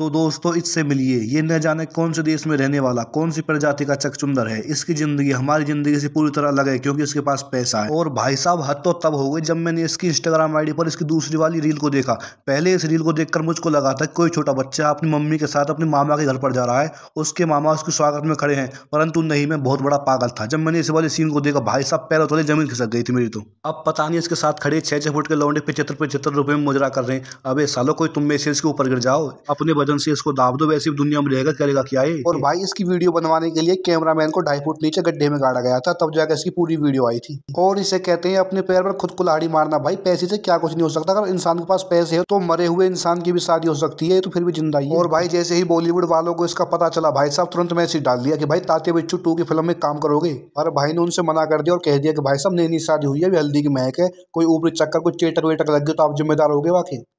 तो दोस्तों इससे मिलिए ये न जाने कौन से देश में रहने वाला कौन सी प्रजाति का चकचुंदर है इसकी जिंदगी हमारी जिंदगी से पूरी तरह अलग है क्योंकि इसके पास पैसा है और भाई साहब हद तो तब हो गई जब मैंने इसकी इंस्टाग्राम आईडी पर इसकी दूसरी वाली रील को देखा पहले इस रील को देखकर मुझको लगा था कोई छोटा बच्चा अपनी मम्मी के साथ अपने मामा के घर पर जा रहा है उसके मामा उसके स्वागत में खड़े हैं परंतु नहीं मैं बहुत बड़ा पागल था जब मैंने इस वाले सीन को देखा भाई साहब पैरों थोड़ी जमीन खिसक गई थी मेरी तो अब पता नहीं इसके साथ खड़े छह छह फुट के लौंडे पचहत्तर पचहत्तर रुपये में मुजरा कर रहे हैं अब सालों कोई तुम में के ऊपर गिर जाओ अपने बटन से इसको दाब दो वैसे दुनिया में रहेगा करेगा क्या ये और भाई इसकी वीडियो बनवाने के लिए कैमरा मैन को ढाई फुट नीचे गड्ढे में गाड़ा गया था तब जाकर इसकी पूरी वीडियो आई थी और इसे कहते हैं अपने पैर पर खुद कुल्हाड़ी मारना भाई पैसे से क्या कुछ नहीं हो सकता अगर इंसान के पास पैसे है तो मरे हुए इंसान की भी शादी हो सकती है तो फिर भी जिंदा ही और भाई जैसे ही बॉलीवुड वालों को इसका पता चला भाई साहब तुरंत मैसेज डाल दिया कि भाई ताते बिच्छू टू की फिल्म में काम करोगे पर भाई ने उनसे मना कर दिया और कह दिया कि भाई साहब नई नई शादी हुई है हल्दी की महक है कोई ऊपरी चक्कर कोई चेटक वेटक लग गए तो आप जिम्मेदार हो गए वाकई